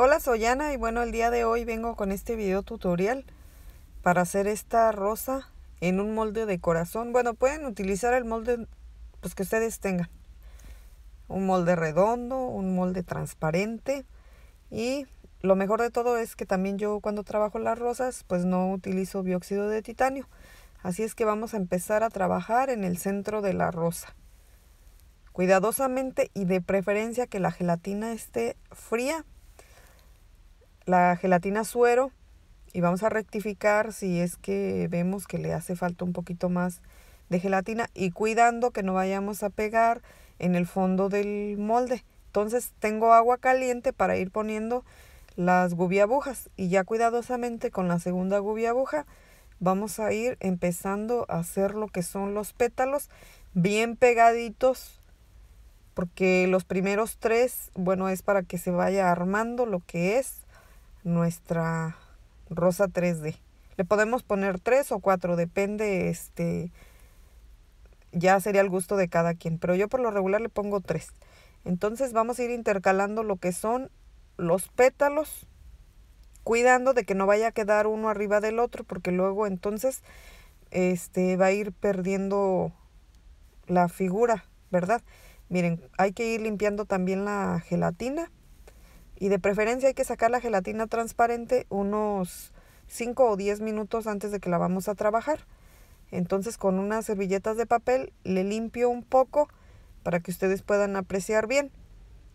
Hola soy Ana y bueno el día de hoy vengo con este video tutorial para hacer esta rosa en un molde de corazón. Bueno pueden utilizar el molde pues que ustedes tengan. Un molde redondo, un molde transparente y lo mejor de todo es que también yo cuando trabajo las rosas pues no utilizo bióxido de titanio. Así es que vamos a empezar a trabajar en el centro de la rosa. Cuidadosamente y de preferencia que la gelatina esté fría la gelatina suero y vamos a rectificar si es que vemos que le hace falta un poquito más de gelatina y cuidando que no vayamos a pegar en el fondo del molde. Entonces tengo agua caliente para ir poniendo las gubiabujas y ya cuidadosamente con la segunda gubiabuja vamos a ir empezando a hacer lo que son los pétalos bien pegaditos porque los primeros tres, bueno, es para que se vaya armando lo que es nuestra rosa 3D. Le podemos poner 3 o 4, depende, este, ya sería el gusto de cada quien, pero yo por lo regular le pongo 3. Entonces vamos a ir intercalando lo que son los pétalos, cuidando de que no vaya a quedar uno arriba del otro, porque luego entonces este, va a ir perdiendo la figura, ¿verdad? Miren, hay que ir limpiando también la gelatina y de preferencia hay que sacar la gelatina transparente unos 5 o 10 minutos antes de que la vamos a trabajar. Entonces con unas servilletas de papel le limpio un poco para que ustedes puedan apreciar bien.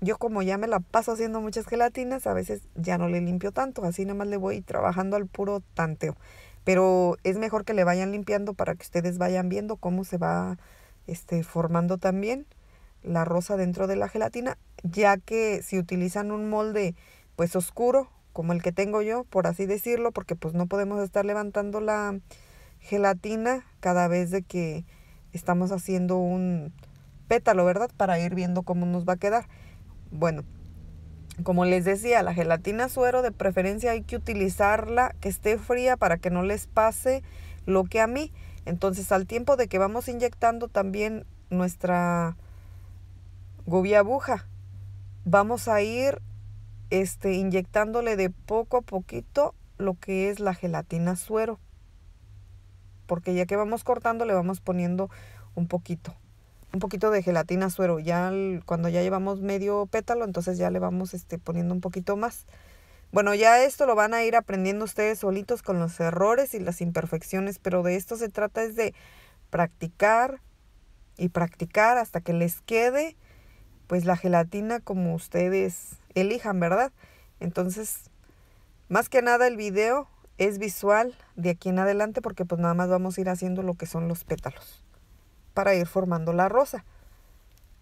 Yo como ya me la paso haciendo muchas gelatinas, a veces ya no le limpio tanto, así nada más le voy trabajando al puro tanteo. Pero es mejor que le vayan limpiando para que ustedes vayan viendo cómo se va este, formando también la rosa dentro de la gelatina ya que si utilizan un molde pues oscuro, como el que tengo yo, por así decirlo, porque pues no podemos estar levantando la gelatina cada vez de que estamos haciendo un pétalo, ¿verdad? Para ir viendo cómo nos va a quedar. Bueno, como les decía, la gelatina suero de preferencia hay que utilizarla que esté fría para que no les pase lo que a mí. Entonces al tiempo de que vamos inyectando también nuestra gubia aguja, vamos a ir este, inyectándole de poco a poquito lo que es la gelatina suero. Porque ya que vamos cortando le vamos poniendo un poquito, un poquito de gelatina suero. Ya cuando ya llevamos medio pétalo, entonces ya le vamos este, poniendo un poquito más. Bueno, ya esto lo van a ir aprendiendo ustedes solitos con los errores y las imperfecciones, pero de esto se trata es de practicar y practicar hasta que les quede pues la gelatina como ustedes elijan, ¿verdad? Entonces, más que nada el video es visual de aquí en adelante porque pues nada más vamos a ir haciendo lo que son los pétalos para ir formando la rosa.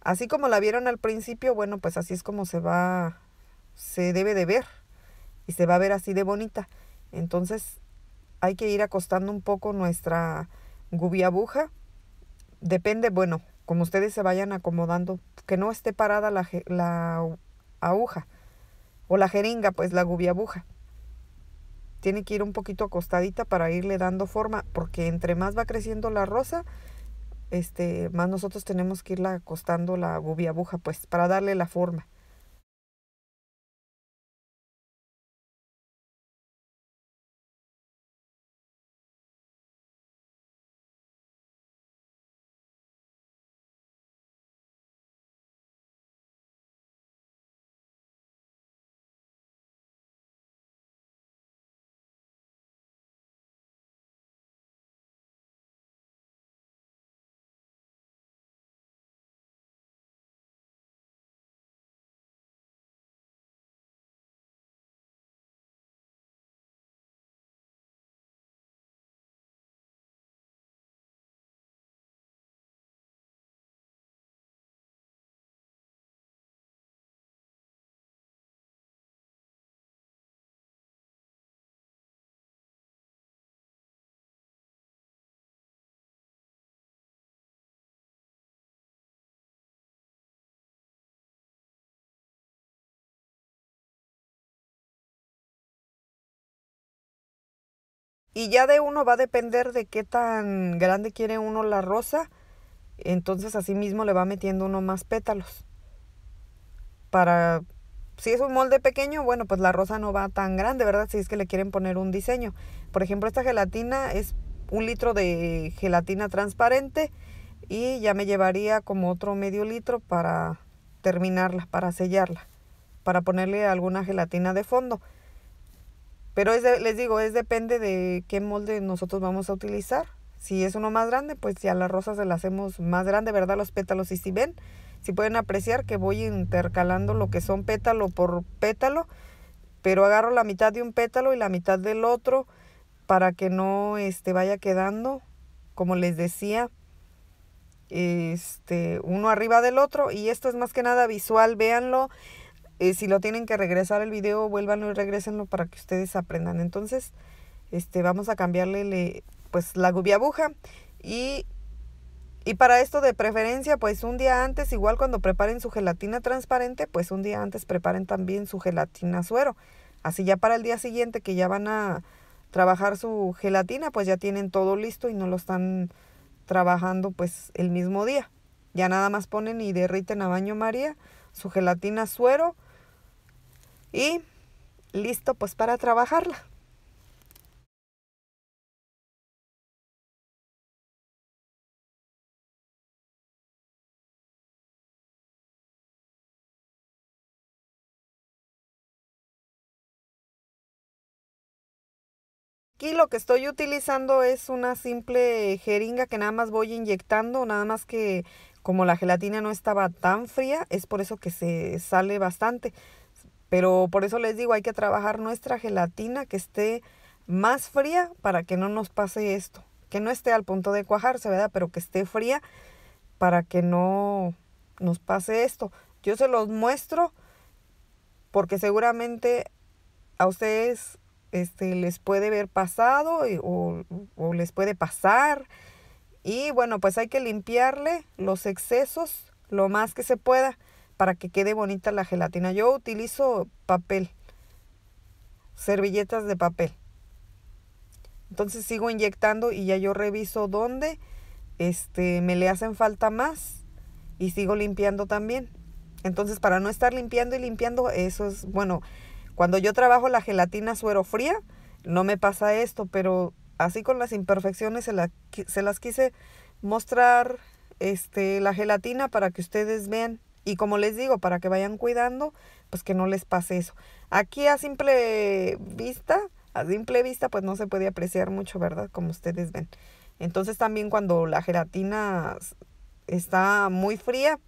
Así como la vieron al principio, bueno, pues así es como se va, se debe de ver y se va a ver así de bonita. Entonces hay que ir acostando un poco nuestra gubia buja. Depende, bueno, como ustedes se vayan acomodando, que no esté parada la, la aguja o la jeringa, pues la gubiabuja. Tiene que ir un poquito acostadita para irle dando forma, porque entre más va creciendo la rosa, este, más nosotros tenemos que irla acostando la gubiabuja, pues para darle la forma. Y ya de uno va a depender de qué tan grande quiere uno la rosa. Entonces así mismo le va metiendo uno más pétalos. Para, si es un molde pequeño, bueno, pues la rosa no va tan grande, ¿verdad? Si es que le quieren poner un diseño. Por ejemplo, esta gelatina es un litro de gelatina transparente y ya me llevaría como otro medio litro para terminarla, para sellarla, para ponerle alguna gelatina de fondo. Pero les digo, es depende de qué molde nosotros vamos a utilizar. Si es uno más grande, pues si a las rosas se las hacemos más grande, ¿verdad? Los pétalos. Y si ven, si pueden apreciar que voy intercalando lo que son pétalo por pétalo, pero agarro la mitad de un pétalo y la mitad del otro para que no este, vaya quedando, como les decía, este, uno arriba del otro. Y esto es más que nada visual, véanlo. Eh, si lo tienen que regresar el video, vuélvanlo y regresenlo para que ustedes aprendan. Entonces, este, vamos a cambiarle pues la gubia y, y para esto de preferencia, pues un día antes, igual cuando preparen su gelatina transparente, pues un día antes preparen también su gelatina suero. Así ya para el día siguiente que ya van a trabajar su gelatina, pues ya tienen todo listo y no lo están trabajando pues el mismo día. Ya nada más ponen y derriten a baño María su gelatina suero y listo pues para trabajarla. Aquí lo que estoy utilizando es una simple jeringa que nada más voy inyectando, nada más que como la gelatina no estaba tan fría, es por eso que se sale bastante. Pero por eso les digo, hay que trabajar nuestra gelatina que esté más fría para que no nos pase esto. Que no esté al punto de cuajarse, ¿verdad? Pero que esté fría para que no nos pase esto. Yo se los muestro porque seguramente a ustedes este, les puede ver pasado o les puede pasar. Y bueno, pues hay que limpiarle los excesos lo más que se pueda para que quede bonita la gelatina. Yo utilizo papel, servilletas de papel. Entonces sigo inyectando y ya yo reviso dónde este, me le hacen falta más y sigo limpiando también. Entonces para no estar limpiando y limpiando, eso es bueno. Cuando yo trabajo la gelatina suero fría, no me pasa esto, pero así con las imperfecciones se, se las quise mostrar este, la gelatina para que ustedes vean y como les digo, para que vayan cuidando, pues que no les pase eso. Aquí a simple vista, a simple vista, pues no se puede apreciar mucho, ¿verdad? Como ustedes ven. Entonces también cuando la gelatina está muy fría,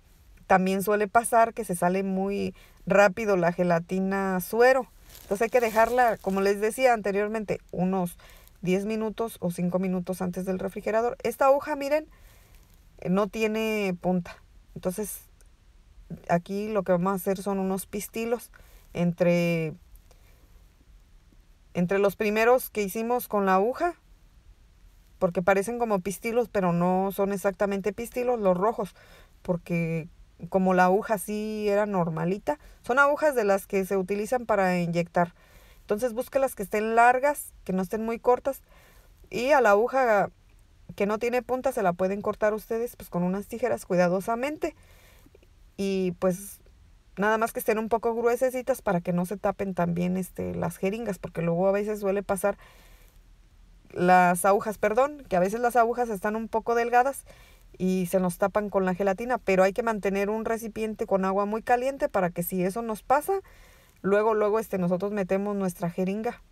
también suele pasar que se sale muy rápido la gelatina suero. Entonces hay que dejarla, como les decía anteriormente, unos 10 minutos o 5 minutos antes del refrigerador. Esta hoja, miren, no tiene punta. Entonces aquí lo que vamos a hacer son unos pistilos entre, entre los primeros que hicimos con la aguja, porque parecen como pistilos, pero no son exactamente pistilos, los rojos, porque como la aguja sí era normalita, son agujas de las que se utilizan para inyectar. Entonces busca las que estén largas, que no estén muy cortas, y a la aguja que no tiene punta se la pueden cortar ustedes pues con unas tijeras cuidadosamente y pues nada más que estén un poco gruesecitas para que no se tapen también este, las jeringas, porque luego a veces suele pasar las agujas, perdón, que a veces las agujas están un poco delgadas y se nos tapan con la gelatina, pero hay que mantener un recipiente con agua muy caliente para que si eso nos pasa, luego, luego este, nosotros metemos nuestra jeringa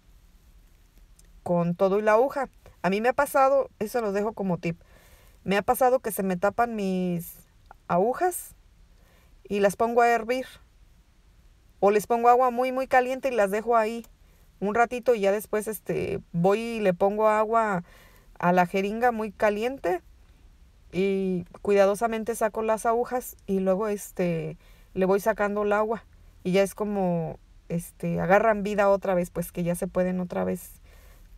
con todo y la aguja. A mí me ha pasado, eso lo dejo como tip, me ha pasado que se me tapan mis agujas y las pongo a hervir. O les pongo agua muy, muy caliente y las dejo ahí un ratito y ya después este, voy y le pongo agua a la jeringa muy caliente y cuidadosamente saco las agujas y luego este, le voy sacando el agua y ya es como este, agarran vida otra vez, pues que ya se pueden otra vez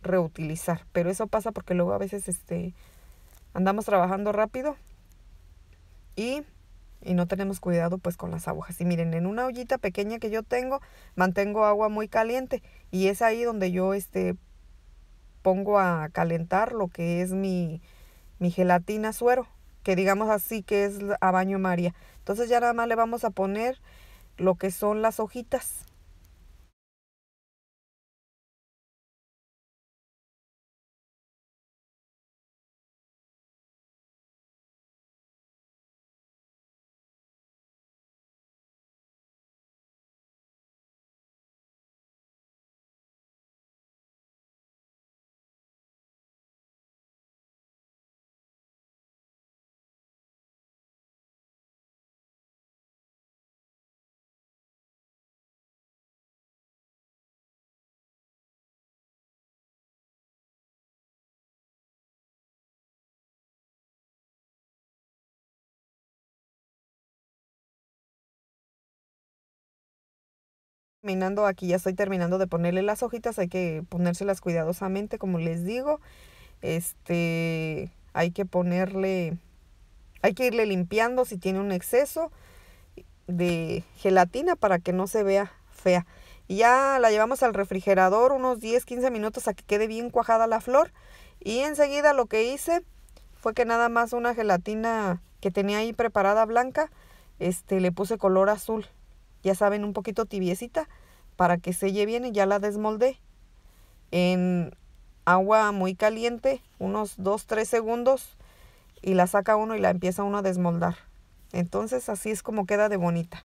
reutilizar. Pero eso pasa porque luego a veces este, andamos trabajando rápido y y no tenemos cuidado pues con las agujas. Y miren, en una ollita pequeña que yo tengo, mantengo agua muy caliente y es ahí donde yo este pongo a calentar lo que es mi, mi gelatina suero, que digamos así que es a baño María. Entonces ya nada más le vamos a poner lo que son las hojitas Terminando aquí, ya estoy terminando de ponerle las hojitas, hay que ponérselas cuidadosamente, como les digo. Este, hay que ponerle, hay que irle limpiando si tiene un exceso de gelatina para que no se vea fea. ya la llevamos al refrigerador unos 10, 15 minutos a que quede bien cuajada la flor. Y enseguida lo que hice fue que nada más una gelatina que tenía ahí preparada blanca, este, le puse color azul ya saben, un poquito tibiecita, para que selle bien y ya la desmoldé. En agua muy caliente, unos 2-3 segundos, y la saca uno y la empieza uno a desmoldar. Entonces así es como queda de bonita.